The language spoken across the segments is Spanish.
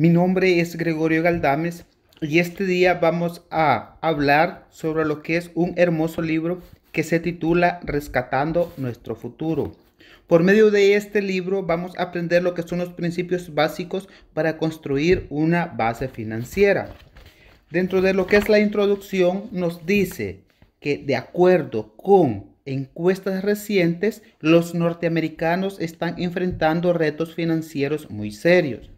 Mi nombre es Gregorio Galdames y este día vamos a hablar sobre lo que es un hermoso libro que se titula Rescatando nuestro futuro. Por medio de este libro vamos a aprender lo que son los principios básicos para construir una base financiera. Dentro de lo que es la introducción nos dice que de acuerdo con encuestas recientes, los norteamericanos están enfrentando retos financieros muy serios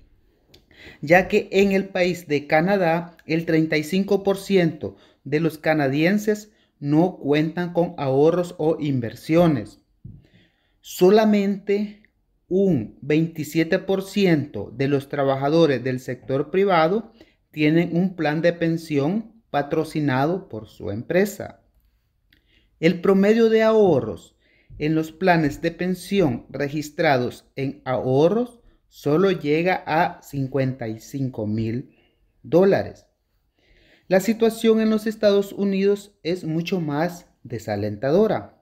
ya que en el país de Canadá el 35% de los canadienses no cuentan con ahorros o inversiones. Solamente un 27% de los trabajadores del sector privado tienen un plan de pensión patrocinado por su empresa. El promedio de ahorros en los planes de pensión registrados en ahorros solo llega a 55 mil dólares. La situación en los Estados Unidos es mucho más desalentadora,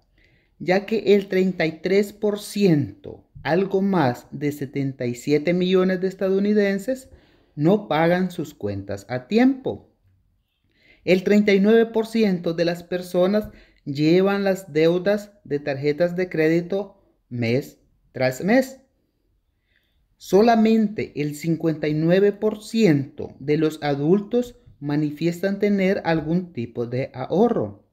ya que el 33%, algo más de 77 millones de estadounidenses, no pagan sus cuentas a tiempo. El 39% de las personas llevan las deudas de tarjetas de crédito mes tras mes. Solamente el 59% de los adultos manifiestan tener algún tipo de ahorro.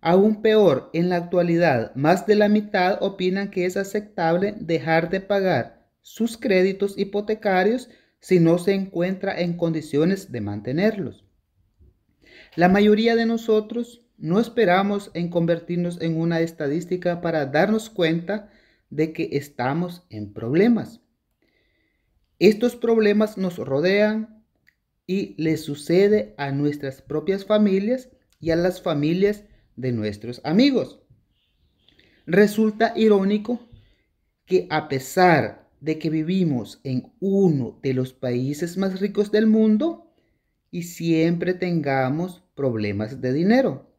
Aún peor, en la actualidad, más de la mitad opinan que es aceptable dejar de pagar sus créditos hipotecarios si no se encuentra en condiciones de mantenerlos. La mayoría de nosotros no esperamos en convertirnos en una estadística para darnos cuenta de que estamos en problemas. Estos problemas nos rodean y les sucede a nuestras propias familias y a las familias de nuestros amigos. Resulta irónico que a pesar de que vivimos en uno de los países más ricos del mundo y siempre tengamos problemas de dinero,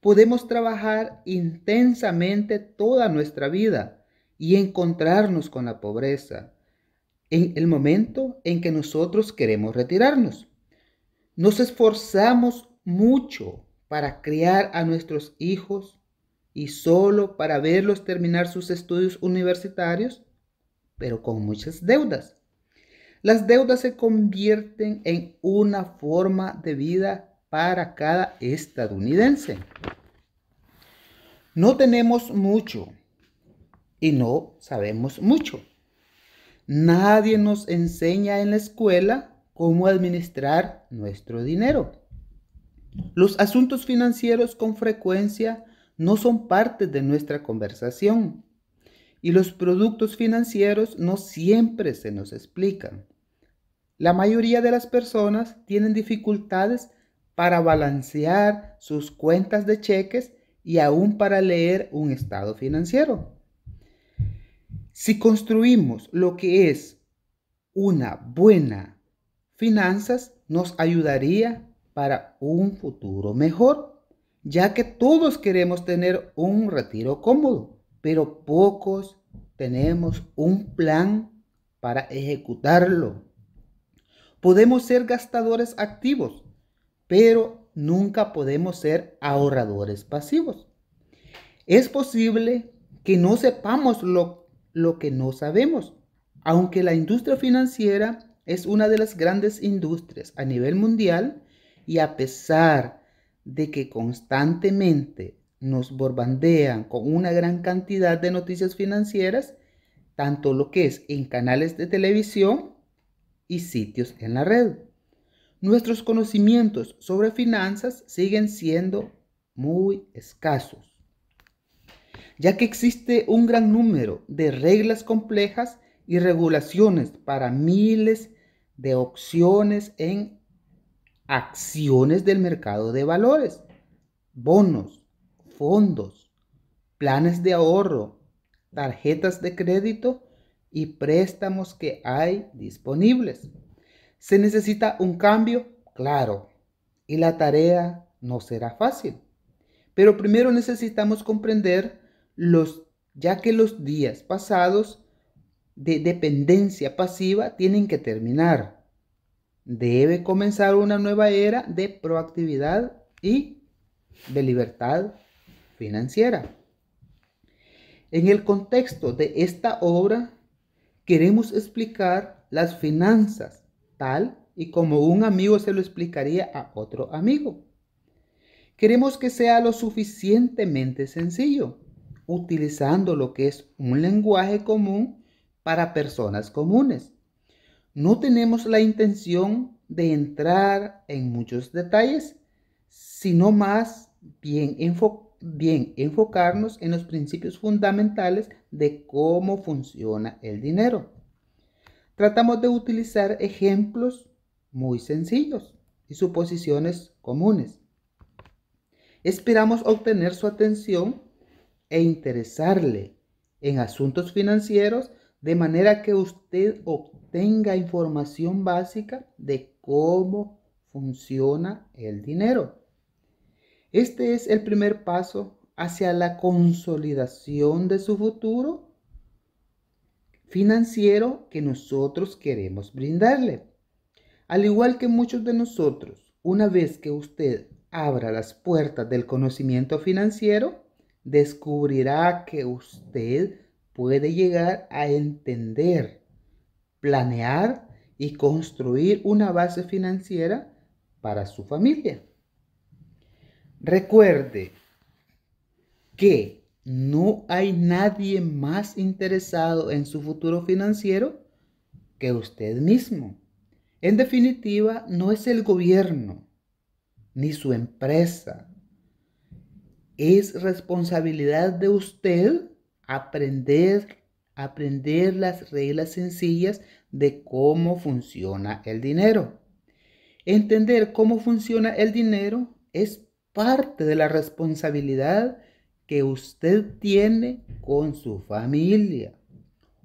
podemos trabajar intensamente toda nuestra vida y encontrarnos con la pobreza, en el momento en que nosotros queremos retirarnos. Nos esforzamos mucho para criar a nuestros hijos y solo para verlos terminar sus estudios universitarios, pero con muchas deudas. Las deudas se convierten en una forma de vida para cada estadounidense. No tenemos mucho y no sabemos mucho. Nadie nos enseña en la escuela cómo administrar nuestro dinero. Los asuntos financieros con frecuencia no son parte de nuestra conversación y los productos financieros no siempre se nos explican. La mayoría de las personas tienen dificultades para balancear sus cuentas de cheques y aún para leer un estado financiero. Si construimos lo que es una buena finanzas, nos ayudaría para un futuro mejor, ya que todos queremos tener un retiro cómodo, pero pocos tenemos un plan para ejecutarlo. Podemos ser gastadores activos, pero nunca podemos ser ahorradores pasivos. Es posible que no sepamos lo lo que no sabemos. Aunque la industria financiera es una de las grandes industrias a nivel mundial y a pesar de que constantemente nos borbandean con una gran cantidad de noticias financieras, tanto lo que es en canales de televisión y sitios en la red. Nuestros conocimientos sobre finanzas siguen siendo muy escasos ya que existe un gran número de reglas complejas y regulaciones para miles de opciones en acciones del mercado de valores, bonos, fondos, planes de ahorro, tarjetas de crédito y préstamos que hay disponibles. Se necesita un cambio, claro, y la tarea no será fácil. Pero primero necesitamos comprender ya que los días pasados de dependencia pasiva tienen que terminar. Debe comenzar una nueva era de proactividad y de libertad financiera. En el contexto de esta obra, queremos explicar las finanzas tal y como un amigo se lo explicaría a otro amigo. Queremos que sea lo suficientemente sencillo utilizando lo que es un lenguaje común para personas comunes. No tenemos la intención de entrar en muchos detalles, sino más bien, bien enfocarnos en los principios fundamentales de cómo funciona el dinero. Tratamos de utilizar ejemplos muy sencillos y suposiciones comunes. Esperamos obtener su atención e interesarle en asuntos financieros de manera que usted obtenga información básica de cómo funciona el dinero. Este es el primer paso hacia la consolidación de su futuro financiero que nosotros queremos brindarle. Al igual que muchos de nosotros, una vez que usted abra las puertas del conocimiento financiero, descubrirá que usted puede llegar a entender, planear y construir una base financiera para su familia. Recuerde que no hay nadie más interesado en su futuro financiero que usted mismo. En definitiva, no es el gobierno, ni su empresa, es responsabilidad de usted aprender, aprender las reglas sencillas de cómo funciona el dinero. Entender cómo funciona el dinero es parte de la responsabilidad que usted tiene con su familia.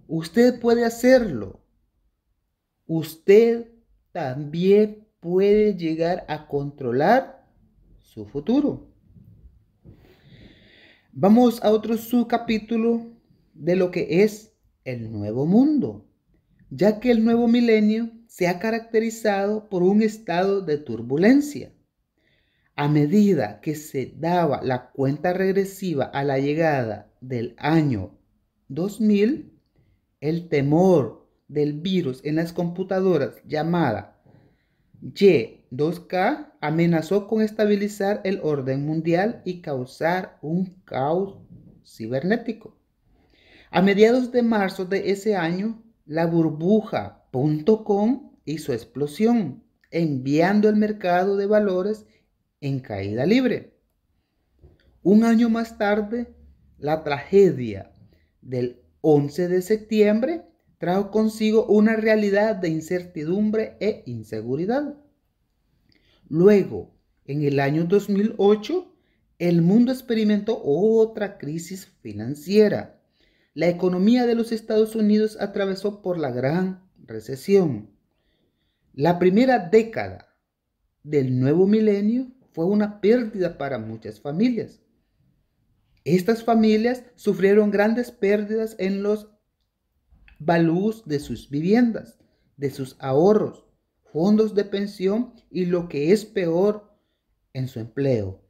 Usted puede hacerlo. Usted también puede llegar a controlar su futuro. Vamos a otro subcapítulo de lo que es el nuevo mundo, ya que el nuevo milenio se ha caracterizado por un estado de turbulencia. A medida que se daba la cuenta regresiva a la llegada del año 2000, el temor del virus en las computadoras llamada Y 2K amenazó con estabilizar el orden mundial y causar un caos cibernético. A mediados de marzo de ese año, la burbuja.com hizo explosión, enviando el mercado de valores en caída libre. Un año más tarde, la tragedia del 11 de septiembre trajo consigo una realidad de incertidumbre e inseguridad. Luego, en el año 2008, el mundo experimentó otra crisis financiera. La economía de los Estados Unidos atravesó por la gran recesión. La primera década del nuevo milenio fue una pérdida para muchas familias. Estas familias sufrieron grandes pérdidas en los valores de sus viviendas, de sus ahorros, fondos de pensión y lo que es peor, en su empleo.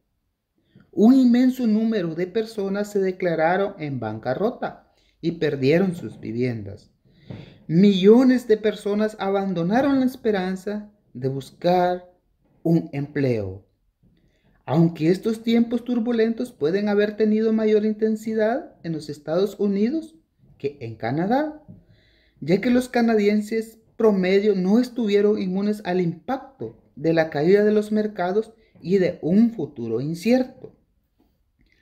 Un inmenso número de personas se declararon en bancarrota y perdieron sus viviendas. Millones de personas abandonaron la esperanza de buscar un empleo. Aunque estos tiempos turbulentos pueden haber tenido mayor intensidad en los Estados Unidos que en Canadá, ya que los canadienses promedio no estuvieron inmunes al impacto de la caída de los mercados y de un futuro incierto.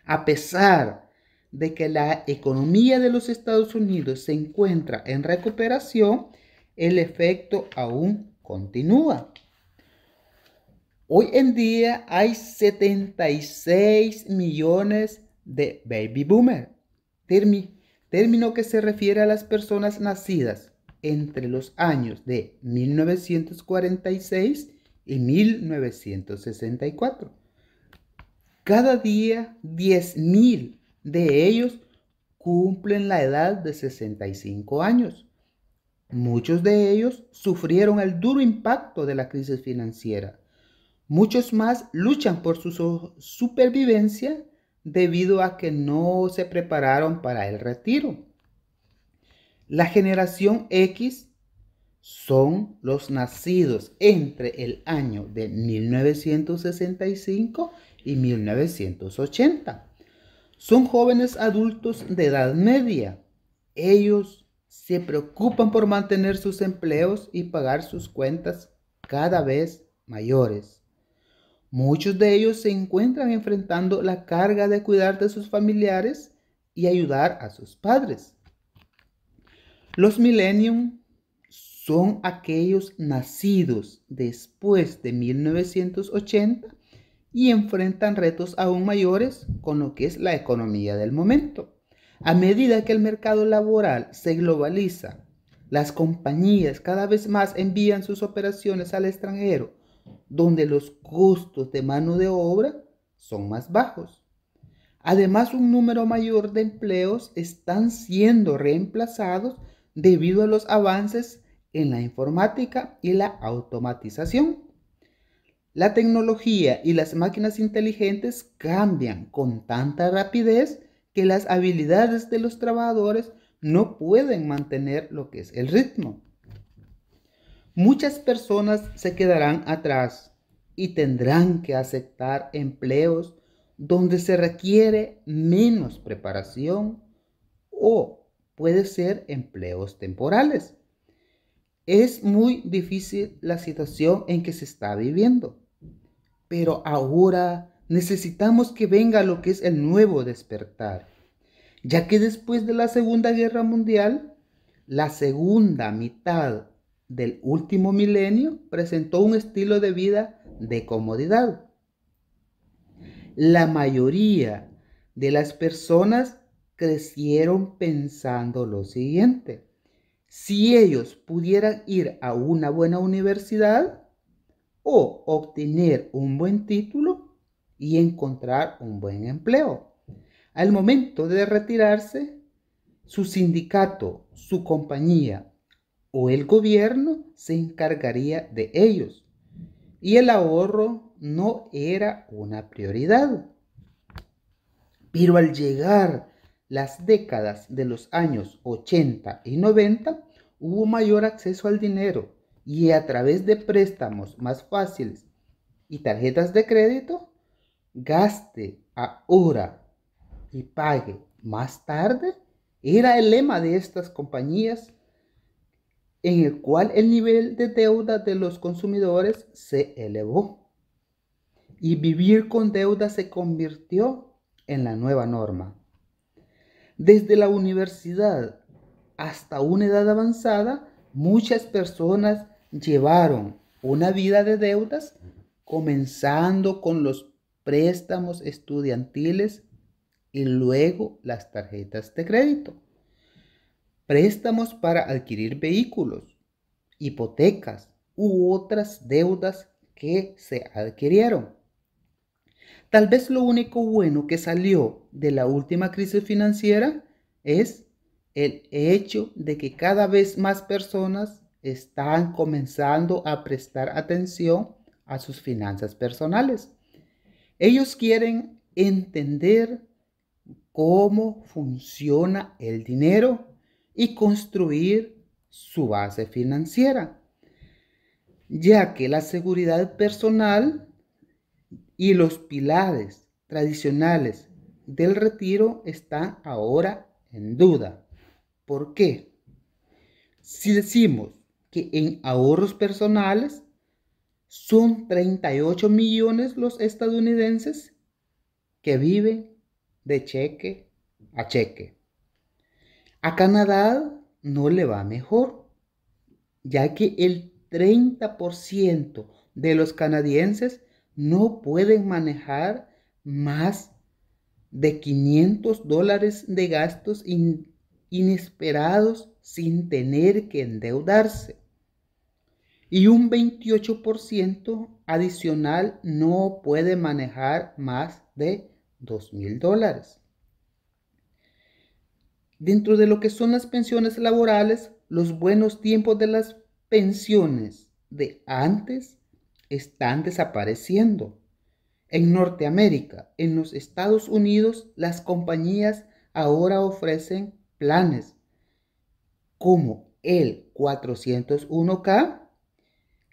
A pesar de que la economía de los Estados Unidos se encuentra en recuperación, el efecto aún continúa. Hoy en día hay 76 millones de baby boomers, término que se refiere a las personas nacidas entre los años de 1946 y 1964. Cada día 10.000 de ellos cumplen la edad de 65 años. Muchos de ellos sufrieron el duro impacto de la crisis financiera. Muchos más luchan por su supervivencia debido a que no se prepararon para el retiro. La generación X son los nacidos entre el año de 1965 y 1980. Son jóvenes adultos de edad media. Ellos se preocupan por mantener sus empleos y pagar sus cuentas cada vez mayores. Muchos de ellos se encuentran enfrentando la carga de cuidar de sus familiares y ayudar a sus padres. Los millennium son aquellos nacidos después de 1980 y enfrentan retos aún mayores con lo que es la economía del momento. A medida que el mercado laboral se globaliza, las compañías cada vez más envían sus operaciones al extranjero, donde los costos de mano de obra son más bajos. Además, un número mayor de empleos están siendo reemplazados debido a los avances en la informática y la automatización. La tecnología y las máquinas inteligentes cambian con tanta rapidez que las habilidades de los trabajadores no pueden mantener lo que es el ritmo. Muchas personas se quedarán atrás y tendrán que aceptar empleos donde se requiere menos preparación o puede ser empleos temporales. Es muy difícil la situación en que se está viviendo, pero ahora necesitamos que venga lo que es el nuevo despertar, ya que después de la Segunda Guerra Mundial, la segunda mitad del último milenio presentó un estilo de vida de comodidad. La mayoría de las personas crecieron pensando lo siguiente. Si ellos pudieran ir a una buena universidad o obtener un buen título y encontrar un buen empleo. Al momento de retirarse, su sindicato, su compañía o el gobierno se encargaría de ellos y el ahorro no era una prioridad. Pero al llegar las décadas de los años 80 y 90 hubo mayor acceso al dinero y a través de préstamos más fáciles y tarjetas de crédito, gaste ahora y pague más tarde era el lema de estas compañías en el cual el nivel de deuda de los consumidores se elevó y vivir con deuda se convirtió en la nueva norma. Desde la universidad hasta una edad avanzada, muchas personas llevaron una vida de deudas, comenzando con los préstamos estudiantiles y luego las tarjetas de crédito, préstamos para adquirir vehículos, hipotecas u otras deudas que se adquirieron. Tal vez lo único bueno que salió de la última crisis financiera es el hecho de que cada vez más personas están comenzando a prestar atención a sus finanzas personales. Ellos quieren entender cómo funciona el dinero y construir su base financiera, ya que la seguridad personal y los pilares tradicionales del retiro están ahora en duda. ¿Por qué? Si decimos que en ahorros personales son 38 millones los estadounidenses que viven de cheque a cheque. A Canadá no le va mejor, ya que el 30% de los canadienses no pueden manejar más de 500 dólares de gastos inesperados sin tener que endeudarse. Y un 28% adicional no puede manejar más de 2 mil dólares. Dentro de lo que son las pensiones laborales, los buenos tiempos de las pensiones de antes están desapareciendo. En Norteamérica, en los Estados Unidos, las compañías ahora ofrecen planes como el 401k,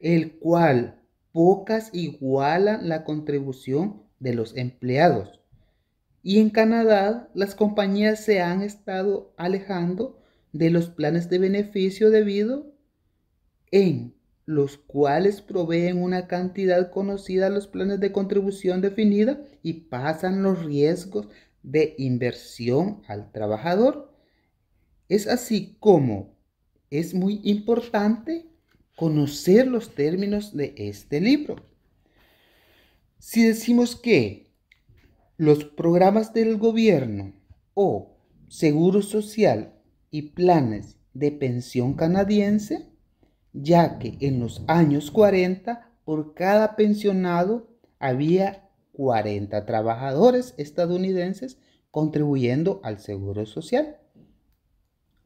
el cual pocas igualan la contribución de los empleados. Y en Canadá, las compañías se han estado alejando de los planes de beneficio debido en los cuales proveen una cantidad conocida a los planes de contribución definida y pasan los riesgos de inversión al trabajador. Es así como es muy importante conocer los términos de este libro. Si decimos que los programas del gobierno o seguro social y planes de pensión canadiense ya que en los años 40 por cada pensionado había 40 trabajadores estadounidenses contribuyendo al Seguro Social.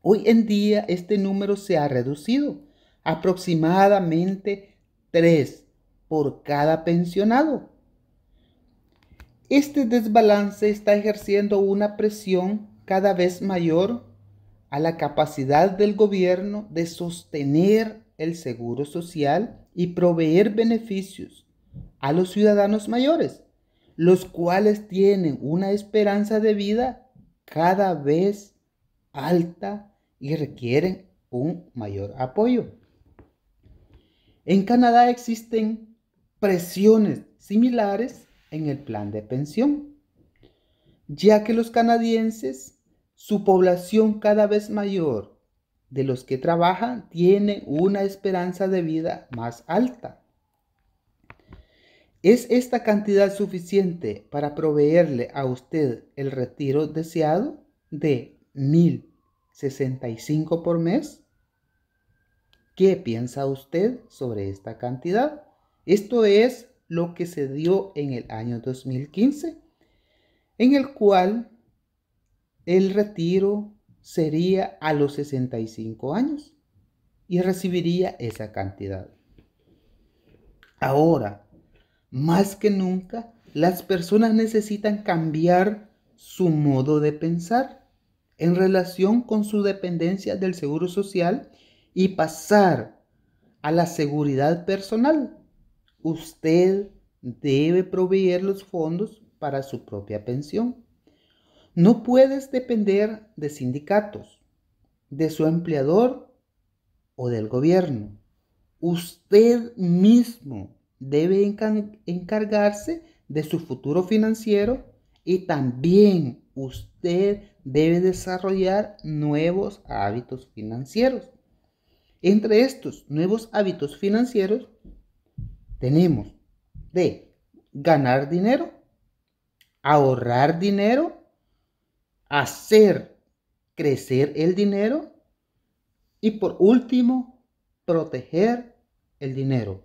Hoy en día este número se ha reducido aproximadamente 3 por cada pensionado. Este desbalance está ejerciendo una presión cada vez mayor a la capacidad del gobierno de sostener el seguro social y proveer beneficios a los ciudadanos mayores, los cuales tienen una esperanza de vida cada vez alta y requieren un mayor apoyo. En Canadá existen presiones similares en el plan de pensión, ya que los canadienses, su población cada vez mayor de los que trabajan tiene una esperanza de vida más alta. ¿Es esta cantidad suficiente para proveerle a usted el retiro deseado de 1.065 por mes? ¿Qué piensa usted sobre esta cantidad? Esto es lo que se dio en el año 2015, en el cual el retiro sería a los 65 años y recibiría esa cantidad. Ahora, más que nunca, las personas necesitan cambiar su modo de pensar en relación con su dependencia del Seguro Social y pasar a la seguridad personal. Usted debe proveer los fondos para su propia pensión. No puedes depender de sindicatos, de su empleador o del gobierno. Usted mismo debe encargarse de su futuro financiero y también usted debe desarrollar nuevos hábitos financieros. Entre estos nuevos hábitos financieros tenemos de ganar dinero, ahorrar dinero hacer crecer el dinero y por último, proteger el dinero.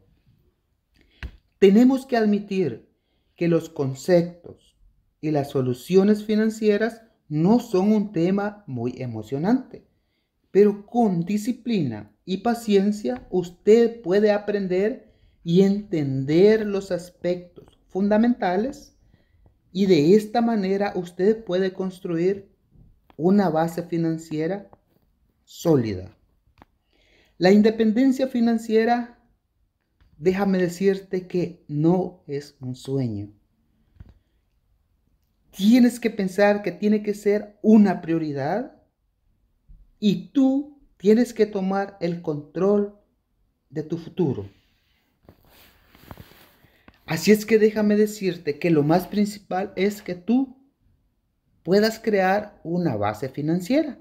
Tenemos que admitir que los conceptos y las soluciones financieras no son un tema muy emocionante, pero con disciplina y paciencia usted puede aprender y entender los aspectos fundamentales y de esta manera usted puede construir una base financiera sólida. La independencia financiera, déjame decirte que no es un sueño. Tienes que pensar que tiene que ser una prioridad y tú tienes que tomar el control de tu futuro. Así es que déjame decirte que lo más principal es que tú puedas crear una base financiera,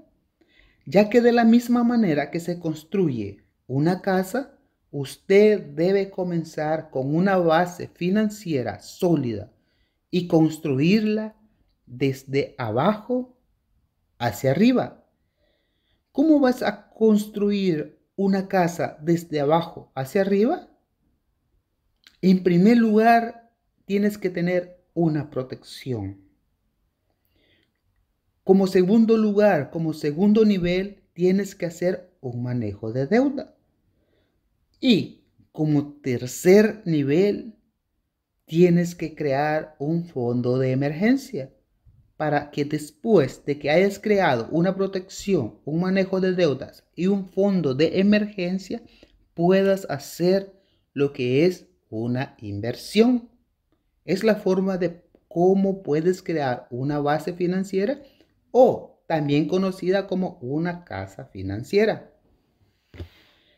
ya que de la misma manera que se construye una casa, usted debe comenzar con una base financiera sólida y construirla desde abajo hacia arriba. ¿Cómo vas a construir una casa desde abajo hacia arriba? En primer lugar, tienes que tener una protección. Como segundo lugar, como segundo nivel, tienes que hacer un manejo de deuda. Y como tercer nivel, tienes que crear un fondo de emergencia para que después de que hayas creado una protección, un manejo de deudas y un fondo de emergencia, puedas hacer lo que es una inversión. Es la forma de cómo puedes crear una base financiera o también conocida como una casa financiera.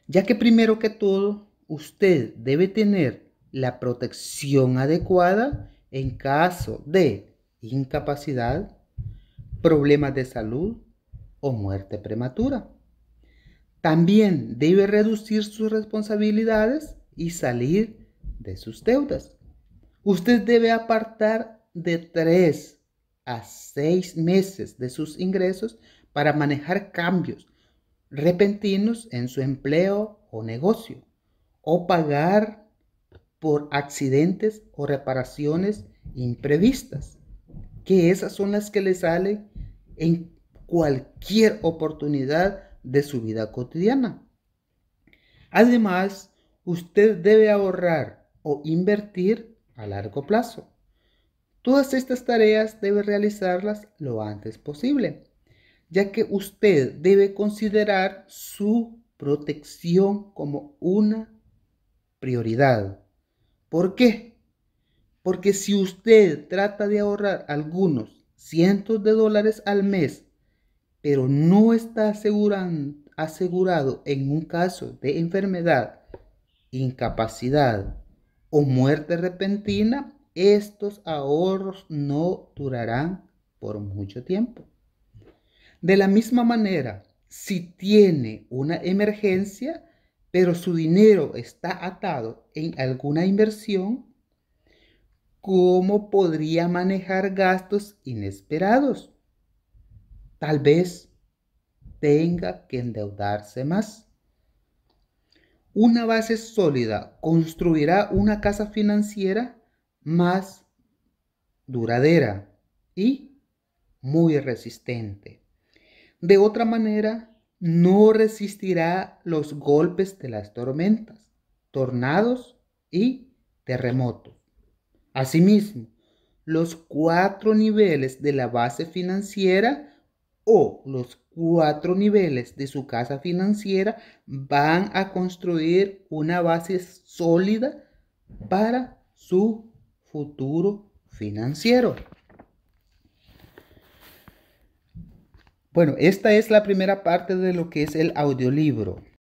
Ya que primero que todo, usted debe tener la protección adecuada en caso de incapacidad, problemas de salud o muerte prematura. También debe reducir sus responsabilidades y salir de sus deudas. Usted debe apartar de tres a seis meses de sus ingresos para manejar cambios repentinos en su empleo o negocio, o pagar por accidentes o reparaciones imprevistas, que esas son las que le salen en cualquier oportunidad de su vida cotidiana. Además, usted debe ahorrar o invertir a largo plazo. Todas estas tareas debe realizarlas lo antes posible, ya que usted debe considerar su protección como una prioridad. ¿Por qué? Porque si usted trata de ahorrar algunos cientos de dólares al mes, pero no está asegurado en un caso de enfermedad, incapacidad o muerte repentina, estos ahorros no durarán por mucho tiempo. De la misma manera, si tiene una emergencia, pero su dinero está atado en alguna inversión, ¿cómo podría manejar gastos inesperados? Tal vez tenga que endeudarse más. Una base sólida construirá una casa financiera más duradera y muy resistente. De otra manera, no resistirá los golpes de las tormentas, tornados y terremotos. Asimismo, los cuatro niveles de la base financiera o los cuatro niveles de su casa financiera van a construir una base sólida para su futuro financiero. Bueno, esta es la primera parte de lo que es el audiolibro.